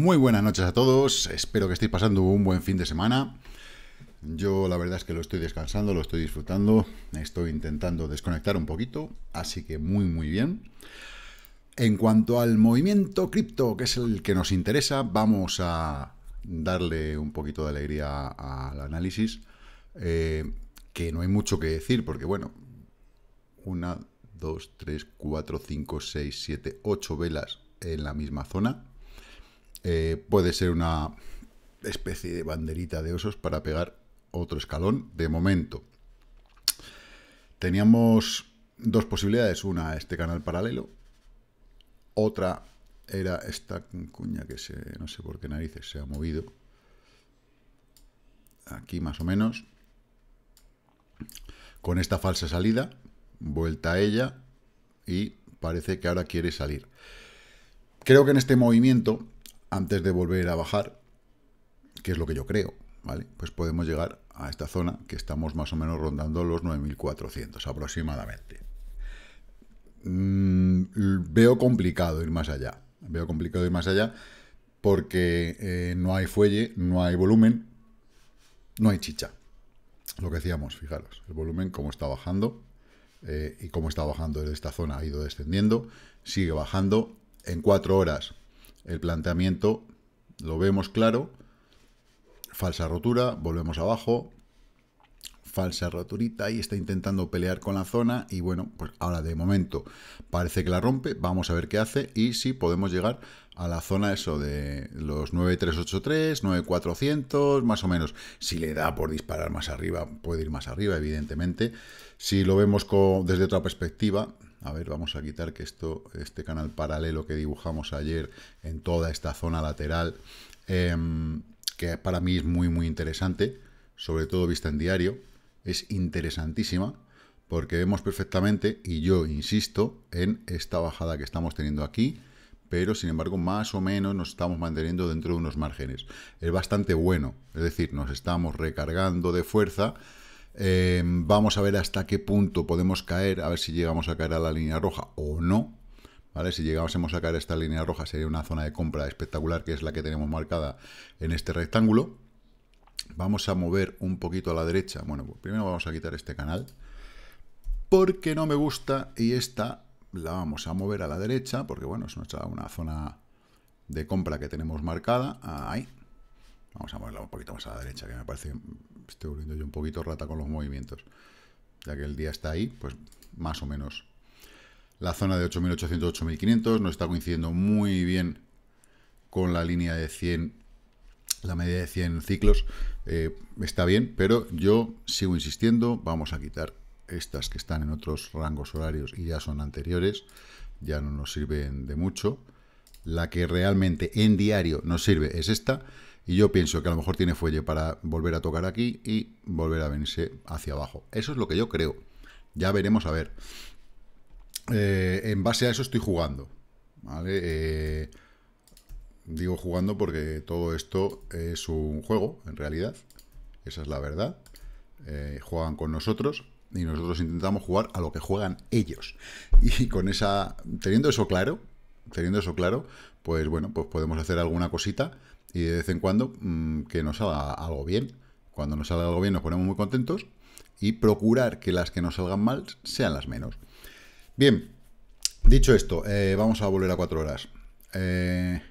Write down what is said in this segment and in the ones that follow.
Muy buenas noches a todos, espero que estéis pasando un buen fin de semana. Yo la verdad es que lo estoy descansando, lo estoy disfrutando, estoy intentando desconectar un poquito, así que muy muy bien. En cuanto al movimiento cripto, que es el que nos interesa, vamos a darle un poquito de alegría al análisis, eh, que no hay mucho que decir, porque bueno, una, dos, tres, cuatro, cinco, seis, siete, ocho velas en la misma zona eh, puede ser una especie de banderita de osos para pegar otro escalón de momento. Teníamos dos posibilidades, una este canal paralelo, otra era esta cuña que se, no sé por qué narices se ha movido, aquí más o menos, con esta falsa salida, vuelta a ella y parece que ahora quiere salir. Creo que en este movimiento antes de volver a bajar, que es lo que yo creo, ¿vale? Pues podemos llegar a esta zona que estamos más o menos rondando los 9.400 aproximadamente. Mm, veo complicado ir más allá, veo complicado ir más allá porque eh, no hay fuelle, no hay volumen, no hay chicha. Lo que decíamos, fijaros, el volumen cómo está bajando eh, y cómo está bajando desde esta zona ha ido descendiendo, sigue bajando, en cuatro horas el planteamiento lo vemos claro. Falsa rotura, volvemos abajo. Falsa roturita y está intentando pelear con la zona. Y bueno, pues ahora de momento parece que la rompe. Vamos a ver qué hace y si podemos llegar a la zona eso de los 9383, 9400, más o menos. Si le da por disparar más arriba, puede ir más arriba, evidentemente. Si lo vemos desde otra perspectiva, a ver, vamos a quitar que esto, este canal paralelo que dibujamos ayer en toda esta zona lateral, em, que para mí es muy, muy interesante, sobre todo vista en diario, es interesantísima porque vemos perfectamente, y yo insisto, en esta bajada que estamos teniendo aquí, pero sin embargo más o menos nos estamos manteniendo dentro de unos márgenes. Es bastante bueno, es decir, nos estamos recargando de fuerza Em, vamos a ver hasta qué punto podemos caer, a ver si llegamos a caer a la línea roja o no. ¿Vale? Si llegásemos a caer a esta línea roja sería una zona de compra espectacular que es la que tenemos marcada en este rectángulo. Vamos a mover un poquito a la derecha. Bueno, pues primero vamos a quitar este canal porque no me gusta y esta la vamos a mover a la derecha porque bueno, es nuestra, una zona de compra que tenemos marcada. Ahí. Vamos a moverla un poquito más a la derecha que me parece pues estoy volviendo yo un poquito rata con los movimientos. Ya que el día está ahí, pues más o menos. La zona de 8.800, 8.500 no está coincidiendo muy bien con la línea de 100, la media de 100 ciclos. Eh, está bien, pero yo sigo insistiendo, vamos a quitar estas que están en otros rangos horarios y ya son anteriores, ya no nos sirven de mucho. La que realmente en diario nos sirve es esta, y yo pienso que a lo mejor tiene fuelle para volver a tocar aquí y volver a venirse hacia abajo. Eso es lo que yo creo. Ya veremos a ver. Eh, en base a eso estoy jugando. ¿vale? Eh, digo jugando porque todo esto es un juego, en realidad. Esa es la verdad. Eh, juegan con nosotros y nosotros intentamos jugar a lo que juegan ellos. Y con esa. Teniendo eso claro, teniendo eso claro, pues bueno, pues podemos hacer alguna cosita y de vez en cuando mm, que nos salga algo bien. Cuando nos salga algo bien nos ponemos muy contentos y procurar que las que nos salgan mal sean las menos. Bien, dicho esto, eh, vamos a volver a cuatro horas. Eh,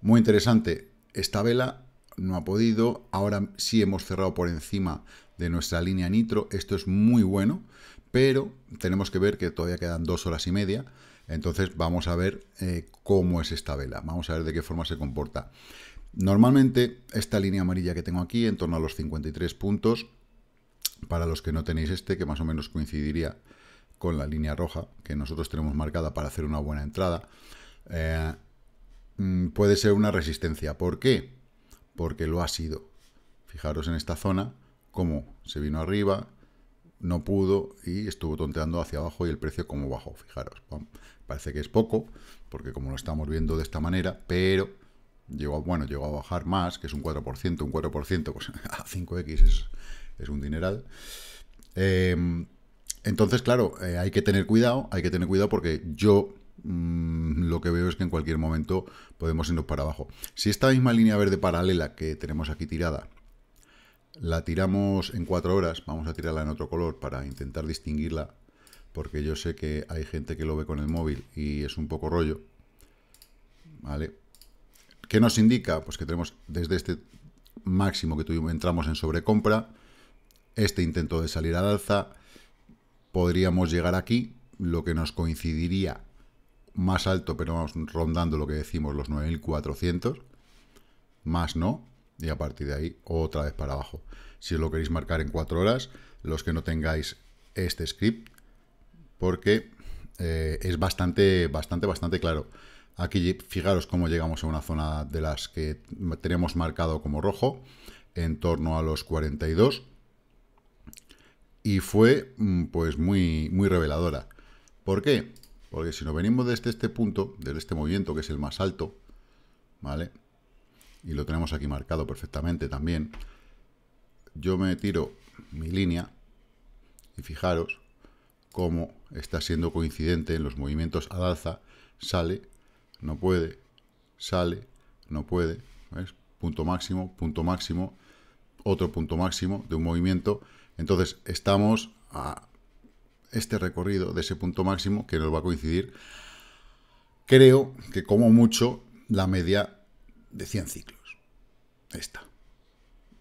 muy interesante, esta vela no ha podido, ahora sí hemos cerrado por encima de nuestra línea nitro, esto es muy bueno, pero tenemos que ver que todavía quedan dos horas y media entonces vamos a ver eh, cómo es esta vela, vamos a ver de qué forma se comporta. Normalmente esta línea amarilla que tengo aquí, en torno a los 53 puntos, para los que no tenéis este, que más o menos coincidiría con la línea roja que nosotros tenemos marcada para hacer una buena entrada, eh, mm, puede ser una resistencia. ¿Por qué? Porque lo ha sido. Fijaros en esta zona, cómo se vino arriba, no pudo y estuvo tonteando hacia abajo y el precio como bajó, fijaros. Parece que es poco, porque como lo estamos viendo de esta manera, pero llegó, a, bueno, llegó a bajar más, que es un 4%, un 4%, pues a 5X es, un dineral. Em, entonces, claro, eh, hay que tener cuidado, hay que tener cuidado porque yo mm, lo que veo es que en cualquier momento podemos irnos para abajo. Si esta misma línea verde paralela que tenemos aquí tirada, la tiramos en 4 horas, vamos a tirarla en otro color para intentar distinguirla porque yo sé que hay gente que lo ve con el móvil y es un poco rollo, ¿vale? ¿Qué nos indica? Pues que tenemos desde este máximo que tuvimos, entramos en sobrecompra, este intento de salir al alza, podríamos llegar aquí, lo que nos coincidiría más alto, pero vamos rondando lo que decimos los 9.400, más no, y a partir de ahí otra vez para abajo. Si lo queréis marcar en 4 horas, los que no tengáis este script, porque eh, es bastante, bastante, bastante claro. Aquí fijaros cómo llegamos a una zona de las que tenemos marcado como rojo, en torno a los 42, y fue mm, pues muy, muy reveladora. ¿Por qué? Porque si nos venimos desde este punto, desde este movimiento que es el más alto, ¿vale? Y lo tenemos aquí marcado perfectamente también. Yo me tiro mi línea y fijaros, como está siendo coincidente en los movimientos al alza, sale, no puede, sale, no puede, ¿ves? punto máximo, punto máximo, otro punto máximo de un movimiento. Entonces estamos a este recorrido de ese punto máximo que nos va a coincidir, creo que como mucho, la media de 100 ciclos. Esta.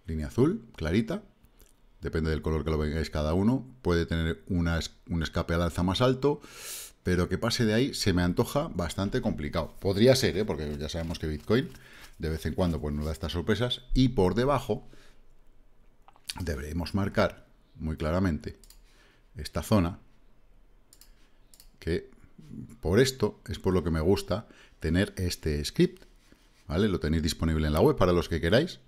Línea azul, clarita, depende del color que lo vengáis cada uno, puede tener una, un escape al alza más alto, pero que pase de ahí se me antoja bastante complicado. Podría ser, ¿eh? porque ya sabemos que Bitcoin de vez en cuando pues, nos da estas sorpresas, y por debajo deberemos marcar muy claramente esta zona, que por esto es por lo que me gusta tener este script, ¿vale? Lo tenéis disponible en la web para los que queráis,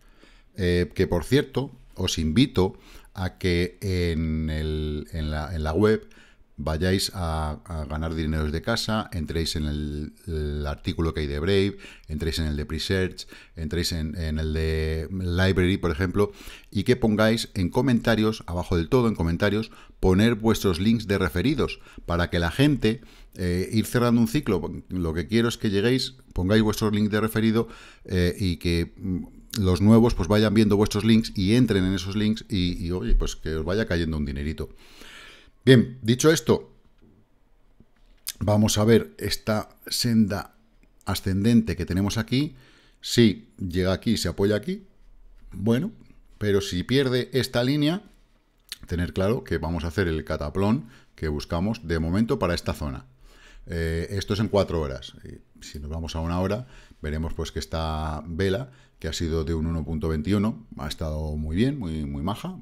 eh, que por cierto, os invito a que en, la, web vayáis a, ganar dinero de casa, entréis en el, artículo que hay de Brave, entréis en el de Presearch, entréis en, el de Library, por ejemplo, y que pongáis en comentarios, abajo del todo, en comentarios, poner vuestros links de referidos para que la gente eh, ir cerrando un ciclo. Lo que quiero es que lleguéis, pongáis vuestros links de referido eh, y que mm, los nuevos pues vayan viendo vuestros links y entren en esos links y, oye, pues que os vaya cayendo un dinerito. Bien, dicho esto, vamos a ver esta senda ascendente que tenemos aquí. Si llega aquí se apoya aquí, bueno, pero si pierde esta línea, tener claro que vamos a hacer el cataplón que buscamos de momento para esta zona. Eh, esto es en cuatro horas. Eh, si nos vamos a una hora, veremos pues que esta vela que ha sido de un 1.21, ha estado muy bien, muy, muy maja.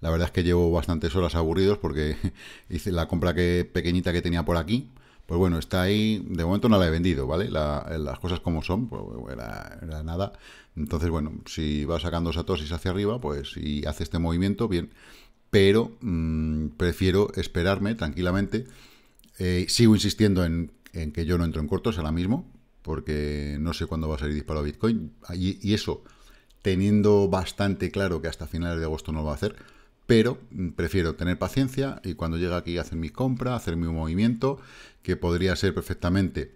La verdad es que llevo bastantes horas aburridos porque hice la compra que, pequeñita que tenía por aquí. Pues bueno, está ahí, de momento no la he vendido, ¿vale? las cosas como son, pues, pues era, nada. Entonces, bueno, si va sacando satosis hacia arriba, pues y hace este movimiento, bien. Pero mm, prefiero esperarme tranquilamente. Eh, sigo insistiendo en, en que yo no entro en cortos ahora mismo, porque no sé cuándo va a salir disparado Bitcoin. Y, eso, teniendo bastante claro que hasta finales de agosto no lo va a hacer, pero prefiero tener paciencia y cuando llegue aquí hacer mi compra, hacer mi movimiento, que podría ser perfectamente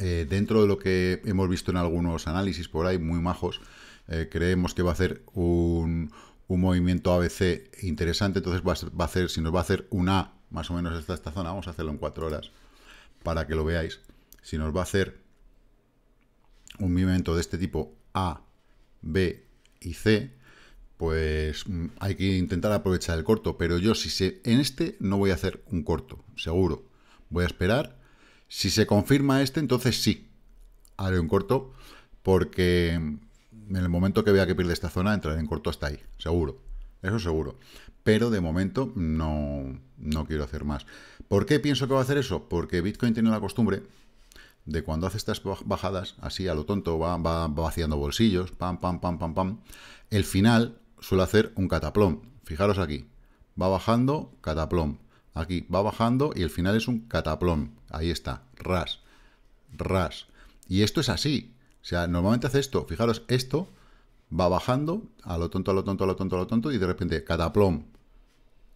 eh, dentro de lo que hemos visto en algunos análisis por ahí, muy majos, eh, creemos que va a hacer un, un movimiento ABC interesante, entonces va a, va a, hacer, si nos va a hacer una más o menos esta, esta zona, vamos a hacerlo en cuatro horas para que lo veáis, si nos va a hacer un movimiento de este tipo A, B y C, pues mm, hay que intentar aprovechar el corto. Pero yo si sé, en este no voy a hacer un corto, seguro. Voy a esperar. Si se confirma este, entonces sí, haré un corto porque en el momento que vea que pierde esta zona, entraré en corto hasta ahí, seguro. Eso seguro. Pero de momento no, no quiero hacer más. ¿Por qué pienso que va a hacer eso? Porque Bitcoin tiene la costumbre de cuando hace estas bajadas, así a lo tonto, va, va, vaciando bolsillos, pam, pam, pam, pam, pam, el final suele hacer un cataplón. Fijaros aquí, va bajando, cataplón. Aquí va bajando y el final es un cataplón. Ahí está, ras, ras. Y esto es así. O sea, normalmente hace esto. Fijaros, esto va bajando a lo tonto, a lo tonto, a lo tonto, a lo tonto y de repente cataplón,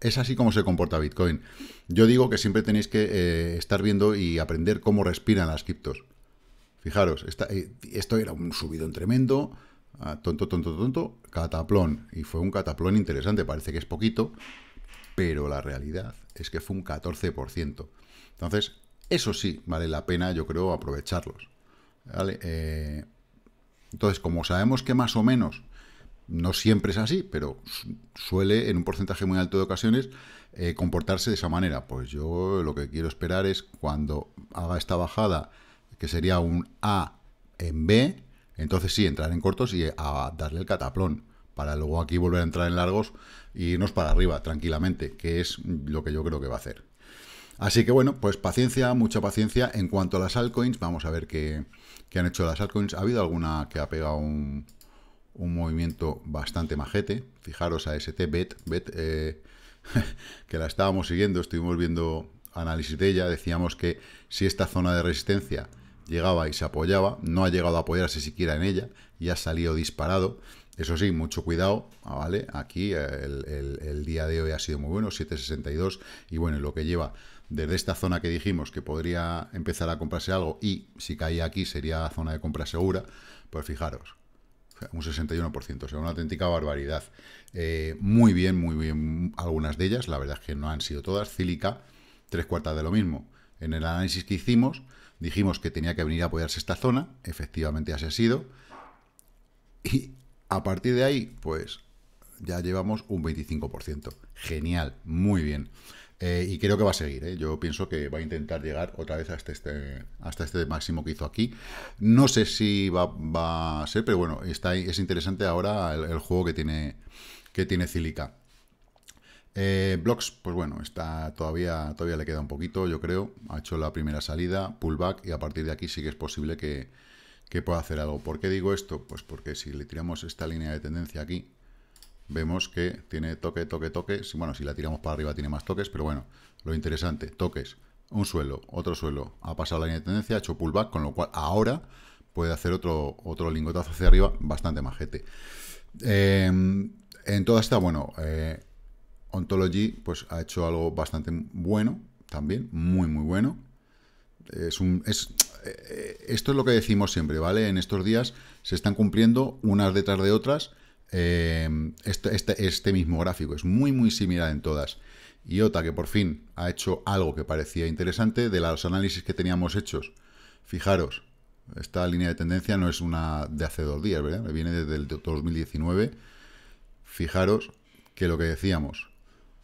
es así como se comporta Bitcoin. Yo digo que siempre tenéis que eh, estar viendo y aprender cómo respiran las criptos. Fijaros, eh, esto era un subidón tremendo, ah, tonto, tonto, tonto, cataplón. Y fue un cataplón interesante, parece que es poquito, pero la realidad es que fue un 14%. Entonces, eso sí vale la pena, yo creo, aprovecharlos. Eh, entonces, como sabemos que más o menos no siempre es así, pero suele en un porcentaje muy alto de ocasiones eh, comportarse de esa manera. Pues yo lo que quiero esperar es cuando haga esta bajada, que sería un A en B, entonces sí, entrar en cortos y a darle el cataplón, para luego aquí volver a entrar en largos y irnos para arriba tranquilamente, que es lo que yo creo que va a hacer. Así que bueno, pues paciencia, mucha paciencia. En cuanto a las altcoins, vamos a ver qué, qué han hecho las altcoins. ¿Ha habido alguna que ha pegado un, un movimiento bastante majete. Fijaros a ST Bet, Bet eh, que la estábamos siguiendo, estuvimos viendo análisis de ella, decíamos que si esta zona de resistencia llegaba y se apoyaba, no ha llegado a apoyarse siquiera en ella y ha salido disparado. Eso sí, mucho cuidado, ah, ¿vale? Aquí eh, el, el día de hoy ha sido muy bueno, 7.62, y bueno, lo que lleva desde esta zona que dijimos que podría empezar a comprarse algo y si caía aquí sería zona de compra segura, pues fijaros, un 61%, o sea, una auténtica barbaridad. Eh, muy bien, muy bien algunas de ellas, la verdad es que no han sido todas. Cílica, tres cuartas de lo mismo. En el análisis que hicimos, dijimos que tenía que venir a apoyarse esta zona, efectivamente así ha sido. Y a partir de ahí, pues ya llevamos un 25%. Genial, muy bien. Eh, y creo que va a seguir. ¿eh? Yo pienso que va a intentar llegar otra vez hasta este, hasta este máximo que hizo aquí. No sé si va, a ser, pero bueno, está, es interesante ahora el, juego que tiene, que tiene Cilica. Eh, Blocks, pues bueno, está todavía, todavía le queda un poquito, yo creo. Ha hecho la primera salida, pullback, y a partir de aquí sí que es posible que, que pueda hacer algo. ¿Por qué digo esto? Pues porque si le tiramos esta línea de tendencia aquí, vemos que tiene toque, toque, toque. Bueno, si la tiramos para arriba tiene más toques, pero bueno, lo interesante, toques, un suelo, otro suelo, ha pasado la línea de tendencia, ha hecho pullback, con lo cual ahora puede hacer otro, otro lingotazo hacia arriba bastante majete. Em, en toda esta, bueno, eh, Ontology pues ha hecho algo bastante bueno, también, muy, muy bueno. Es un, eh, esto es lo que decimos siempre, ¿vale? En estos días se están cumpliendo unas detrás de otras Em, este, este, este, mismo gráfico. Es muy, muy similar en todas. y otra que por fin ha hecho algo que parecía interesante, de los análisis que teníamos hechos, fijaros, esta línea de tendencia no es una de hace dos días, Viene desde el 2019. Fijaros que lo que decíamos,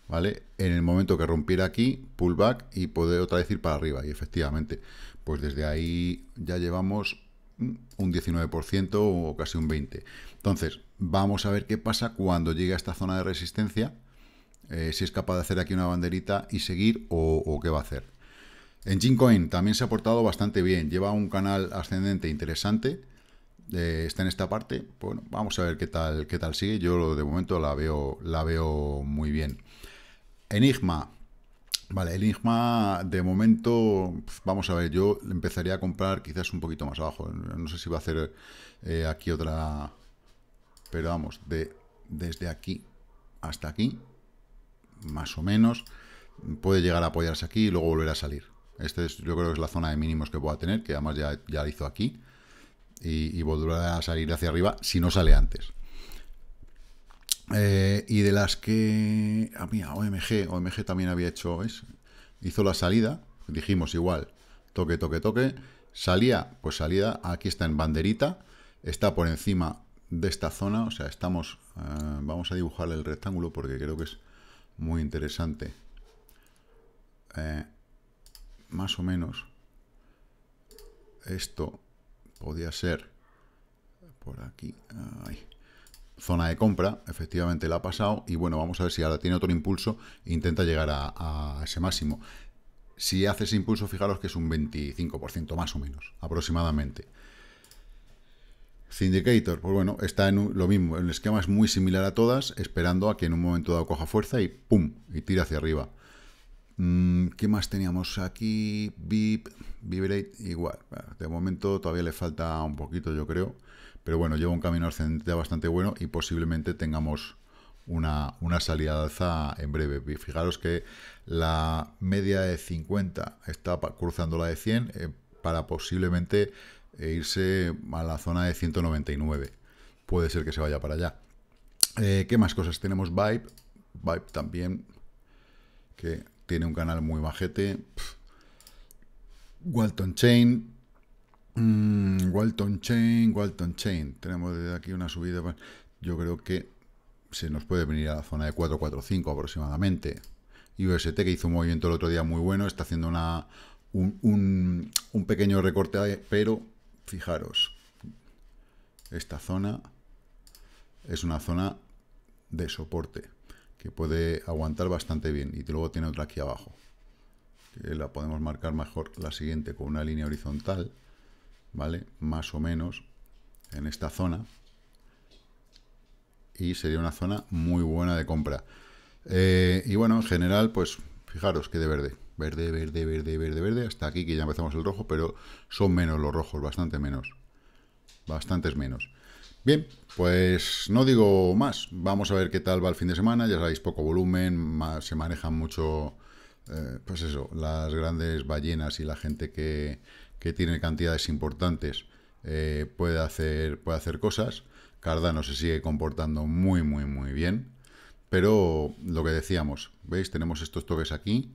¿vale? En el momento que rompiera aquí, pullback y poder otra vez ir para arriba. Y efectivamente, pues desde ahí ya llevamos mm, un 19% o casi un 20%. Entonces, vamos a ver qué pasa cuando llegue a esta zona de resistencia, eh, si es capaz de hacer aquí una banderita y seguir o, qué va a hacer. En Gincoin también se ha portado bastante bien, lleva un canal ascendente interesante, eh, está en esta parte, pues bueno, vamos a ver qué tal, qué tal sigue, yo de momento la veo, la veo muy bien. Enigma, Vale, Enigma de momento, pues vamos a ver, yo empezaría a comprar quizás un poquito más abajo. No sé si va a hacer eh, aquí otra pero vamos, de, desde aquí hasta aquí, más o menos, puede llegar a apoyarse aquí y luego volver a salir. Este es, yo creo que es la zona de mínimos que pueda tener, que además ya, ya la hizo aquí. Y, volverá a salir hacia arriba si no sale antes. Eh, y de las que... Ah, mira, OMG. OMG también había hecho... es Hizo la salida. Dijimos igual. Toque, toque, toque. Salía, pues salida. Aquí está en banderita. Está por encima de esta zona, o sea, estamos, eh, vamos a dibujar el rectángulo porque creo que es muy interesante. Eh, más o menos, esto podía ser por aquí, zona de compra, efectivamente la ha pasado, y bueno, vamos a ver si ahora tiene otro impulso e intenta llegar a, a ese máximo. Si hace ese impulso, fijaros que es un 25% más o menos, aproximadamente. Syndicator, pues bueno, está en lo mismo, el esquema es muy similar a todas, esperando a que en un momento dado coja fuerza y ¡pum! y tira hacia arriba. Mm, ¿Qué más teníamos aquí? Vibrate, igual. De momento todavía le falta un poquito, yo creo. Pero bueno, lleva un camino ascendente bastante bueno y posiblemente tengamos una, salida alza en breve. Fijaros que la media de 50 está cruzando la de 100 eh, para posiblemente e irse a la zona de 199. Puede ser que se vaya para allá. Eh, ¿Qué más cosas? Tenemos Vibe. Vibe también, que tiene un canal muy bajete Walton Chain. Mm, Walton Chain, Walton Chain. Tenemos desde aquí una subida. Yo creo que se nos puede venir a la zona de 445 aproximadamente. UST que hizo un movimiento el otro día muy bueno, está haciendo una, un pequeño recorte, pero Fijaros, esta zona es una zona de soporte que puede aguantar bastante bien y luego tiene otra aquí abajo. la podemos marcar mejor la siguiente con una línea horizontal, ¿vale? Más o menos en esta zona. Y sería una zona muy buena de compra. Eh, y bueno, en general, pues fijaros que de verde verde, verde, verde, verde, verde, hasta aquí que ya empezamos el rojo, pero son menos los rojos, bastante menos. Bastantes menos. Bien, pues no digo más. Vamos a ver qué tal va el fin de semana. Ya sabéis, poco volumen, se manejan mucho, eh, pues eso, las grandes ballenas y la gente que, que tiene cantidades importantes eh, puede, hacer, puede hacer cosas. Cardano se sigue comportando muy, muy, muy bien. Pero lo que decíamos, ¿veis? Tenemos estos toques aquí.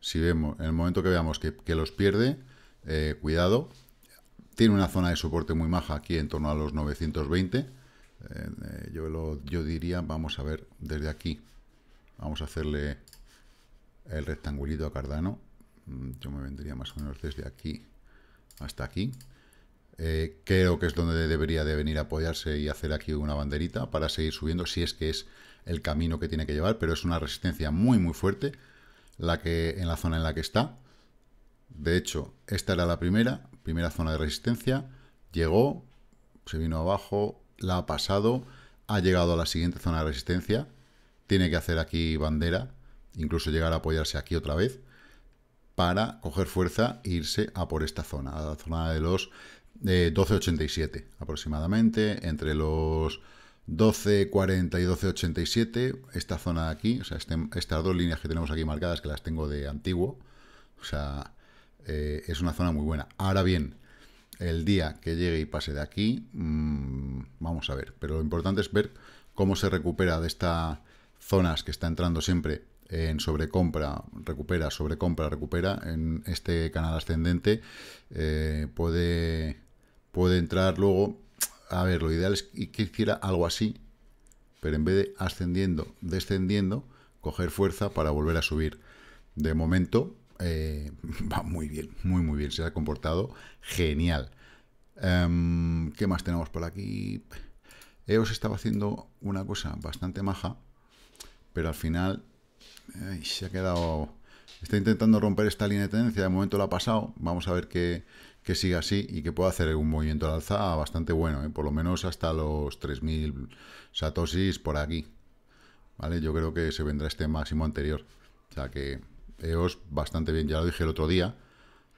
Si vemos, en el momento que veamos que, los pierde, eh, cuidado. Tiene una zona de soporte muy maja aquí en torno a los 920. Eh, eh, yo, lo, yo diría, vamos a ver desde aquí. Vamos a hacerle el rectangulito a Cardano. Mm, yo me vendría más o menos desde aquí hasta aquí. creo que es donde debería de venir a apoyarse y hacer aquí una banderita para seguir subiendo, si es que es el camino que tiene que llevar, pero es una resistencia muy muy fuerte la que, en la zona en la que está. De hecho, esta era la primera, primera zona de resistencia. Llegó, se vino abajo, la ha pasado, ha llegado a la siguiente zona de resistencia. Tiene que hacer aquí bandera, incluso llegar a apoyarse aquí otra vez, para coger fuerza e irse a por esta zona, a la zona de los eh, de 12.87 aproximadamente, entre los 12.40 y 12.87, esta zona de aquí, o sea, este, estas dos líneas que tenemos aquí marcadas, que las tengo de antiguo, o sea, eh, es una zona muy buena. Ahora bien, el día que llegue y pase de aquí, mm, vamos a ver, pero lo importante es ver cómo se recupera de estas zonas que está entrando siempre en sobrecompra, recupera, sobrecompra, recupera, en este canal ascendente, eh, puede, puede entrar luego a ver, lo ideal es que hiciera algo así, pero en vez de ascendiendo, descendiendo, coger fuerza para volver a subir. De momento, eh, va muy bien, muy, muy bien. Se ha comportado genial. Em, ¿Qué más tenemos por aquí? EOS estaba haciendo una cosa bastante maja, pero al final se ha quedado... Está intentando romper esta línea de tendencia, de momento lo ha pasado, vamos a ver qué, que siga así y que pueda hacer un movimiento al alza bastante bueno, ¿eh? por lo menos hasta los 3.000 satosis por aquí. ¿Vale? Yo creo que se vendrá este máximo anterior. O sea que EOS bastante bien, ya lo dije el otro día,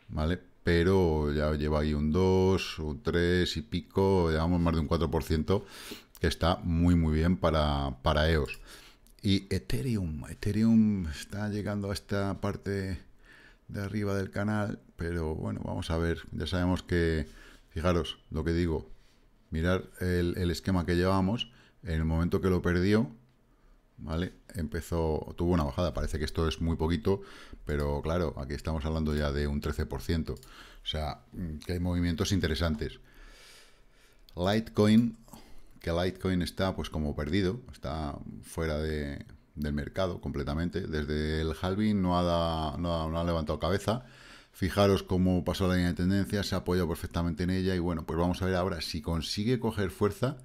¿vale? Pero ya lleva ahí un 2, un 3 y pico, llevamos más de un 4%, que está muy muy bien para, para EOS. Y Ethereum, Ethereum está llegando a esta parte de arriba del canal, pero bueno, vamos a ver. Ya sabemos que, fijaros lo que digo, mirar el, esquema que llevamos, en el momento que lo perdió, ¿vale? Empezó, tuvo una bajada, parece que esto es muy poquito, pero claro, aquí estamos hablando ya de un 13%, o sea, mm, que hay movimientos interesantes. Litecoin, que Litecoin está pues como perdido, está fuera de, del mercado completamente. Desde el halving no ha, no, ha, levantado cabeza. Fijaros cómo pasó la línea de tendencia, se ha apoyado perfectamente en ella y bueno, pues vamos a ver ahora si consigue coger fuerza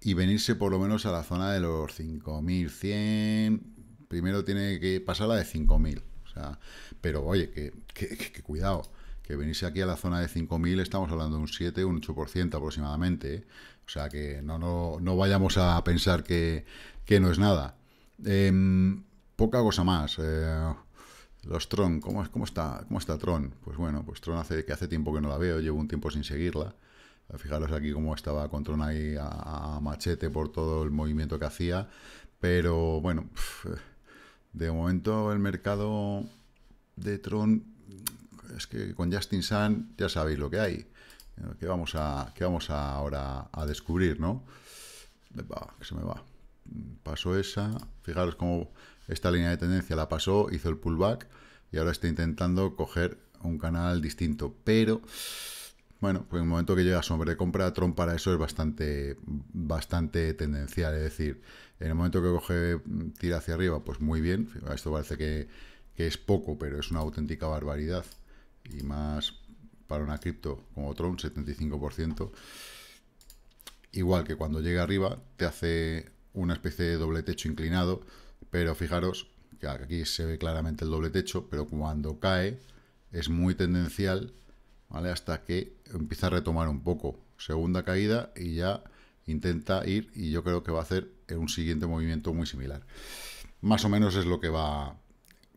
y venirse por lo menos a la zona de los 5100. Primero tiene que pasar la de 5000. O sea, pero oye, que, que, cuidado, que venirse aquí a la zona de 5000 estamos hablando de un 7, un 8% aproximadamente. ¿eh? O sea, que no, no, no vayamos a pensar que, que no es nada. Em, poca cosa más. Eh, los Tron, ¿cómo, está, ¿cómo Tron? Pues bueno, pues Tron hace que hace tiempo que no la veo, llevo un tiempo sin seguirla. Fijaros aquí cómo estaba con Tron ahí a, machete por todo el movimiento que hacía. Pero bueno, de momento el mercado de Tron es que con Justin Sun ya sabéis lo que hay. Que vamos a, vamos ahora a descubrir, ¿no? que se me va pasó esa, fijaros cómo esta línea de tendencia la pasó, hizo el pullback y ahora está intentando coger un canal distinto, pero bueno, pues en el momento que llega compra, Tron para eso es bastante, bastante tendencial, es decir, en el momento que coge, tira hacia arriba, pues muy bien, esto parece que, que es poco, pero es una auténtica barbaridad, y más para una cripto como Tron, 75%, igual que cuando llega arriba, te hace una especie de doble techo inclinado, pero fijaros que aquí se ve claramente el doble techo, pero cuando cae es muy tendencial, ¿vale? Hasta que empieza a retomar un poco. Segunda caída y ya intenta ir y yo creo que va a hacer un siguiente movimiento muy similar. Más o menos es lo que va,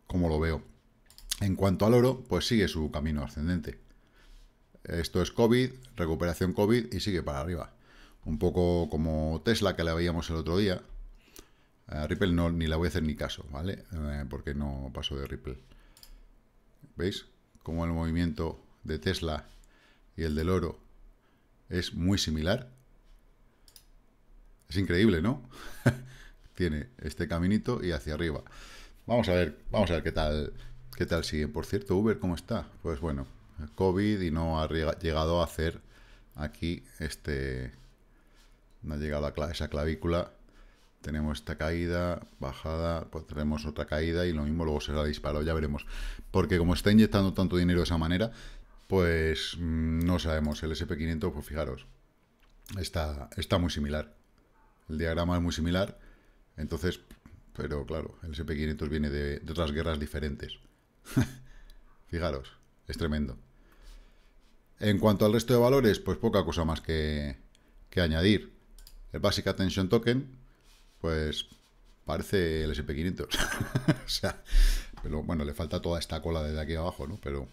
como lo veo. En cuanto al oro, pues sigue su camino ascendente. Esto es COVID, recuperación COVID y sigue para arriba un poco como Tesla que la veíamos el otro día. A Ripple no, ni la voy a hacer ni caso, ¿vale? Eh, porque no paso de Ripple. ¿Veis? Como el movimiento de Tesla y el del oro es muy similar. Es increíble, ¿no? Tiene este caminito y hacia arriba. Vamos a ver, vamos a ver qué tal, qué tal sigue. Por cierto, Uber, ¿cómo está? Pues bueno, COVID y no ha llegado a hacer aquí este no ha llegado a esa clavícula, tenemos esta caída, bajada, pues tenemos otra caída y lo mismo luego será disparado, ya veremos. Porque como está inyectando tanto dinero de esa manera, pues mm, no sabemos. El SP500, pues fijaros, está, está muy similar. El diagrama es muy similar, entonces, pero claro, el SP500 viene de, otras guerras diferentes. fijaros, es tremendo. En cuanto al resto de valores, pues poca cosa más que añadir el Basic Attention Token, pues parece el SP500. o sea, pero bueno, le falta toda esta cola desde aquí abajo, ¿no? Pero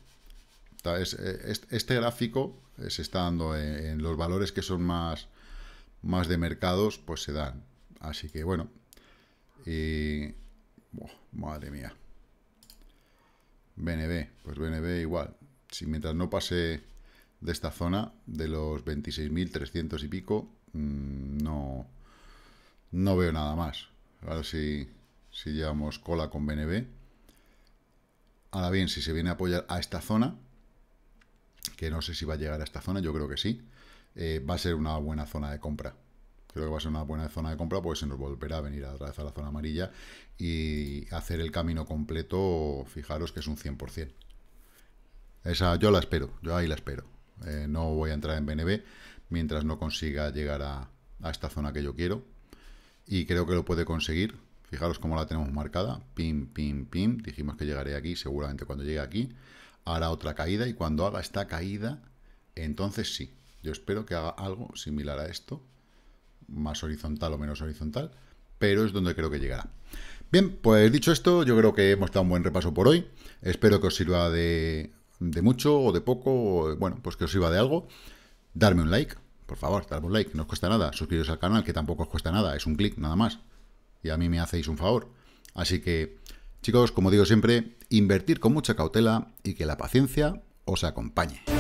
eh, este gráfico eh, se está dando en, los valores que son más, más de mercados, pues se dan. Así que bueno, y... madre mía. BNB, pues BNB igual. Si mientras no pase de esta zona, de los 26.300 y pico, Mm, no, no veo nada más. A ver si, llevamos cola con BNB. Ahora bien, si se viene a apoyar a esta zona, que no sé si va a llegar a esta zona, yo creo que sí, eh, va a ser una buena zona de compra. Creo que va a ser una buena zona de compra Pues se nos volverá a venir a través a la zona amarilla y hacer el camino completo, fijaros que es un 100%. Esa yo la espero, yo ahí la espero. Eh, no voy a entrar en BNB mientras no consiga llegar a, esta zona que yo quiero. Y creo que lo puede conseguir. Fijaros cómo la tenemos marcada. Pim, pim, pim. Dijimos que llegaré aquí, seguramente cuando llegue aquí. Hará otra caída y cuando haga esta caída, entonces sí. Yo espero que haga algo similar a esto. Más horizontal o menos horizontal. Pero es donde creo que llegará. Bien, pues dicho esto, yo creo que hemos dado un buen repaso por hoy. Espero que os sirva de, mucho o de poco. bueno, pues que os sirva de algo darme un like, por favor, darme un like, no os cuesta nada, suscribiros al canal, que tampoco os cuesta nada, es un clic nada más, y a mí me hacéis un favor. Así que, chicos, como digo siempre, invertir con mucha cautela y que la paciencia os acompañe.